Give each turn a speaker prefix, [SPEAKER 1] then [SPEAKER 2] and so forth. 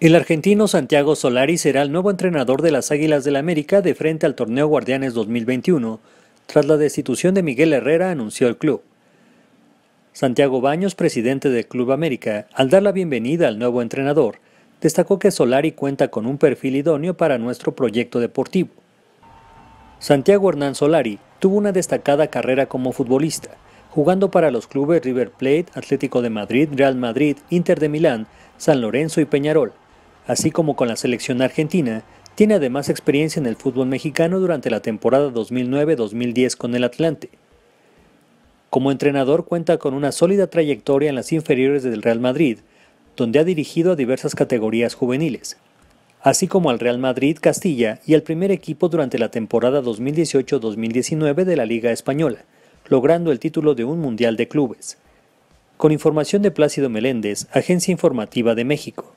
[SPEAKER 1] El argentino Santiago Solari será el nuevo entrenador de las Águilas del América de frente al torneo Guardianes 2021, tras la destitución de Miguel Herrera, anunció el club. Santiago Baños, presidente del Club América, al dar la bienvenida al nuevo entrenador, destacó que Solari cuenta con un perfil idóneo para nuestro proyecto deportivo. Santiago Hernán Solari tuvo una destacada carrera como futbolista, jugando para los clubes River Plate, Atlético de Madrid, Real Madrid, Inter de Milán, San Lorenzo y Peñarol así como con la selección argentina, tiene además experiencia en el fútbol mexicano durante la temporada 2009-2010 con el Atlante. Como entrenador cuenta con una sólida trayectoria en las inferiores del Real Madrid, donde ha dirigido a diversas categorías juveniles, así como al Real Madrid Castilla y al primer equipo durante la temporada 2018-2019 de la Liga Española, logrando el título de un Mundial de Clubes. Con información de Plácido Meléndez, Agencia Informativa de México.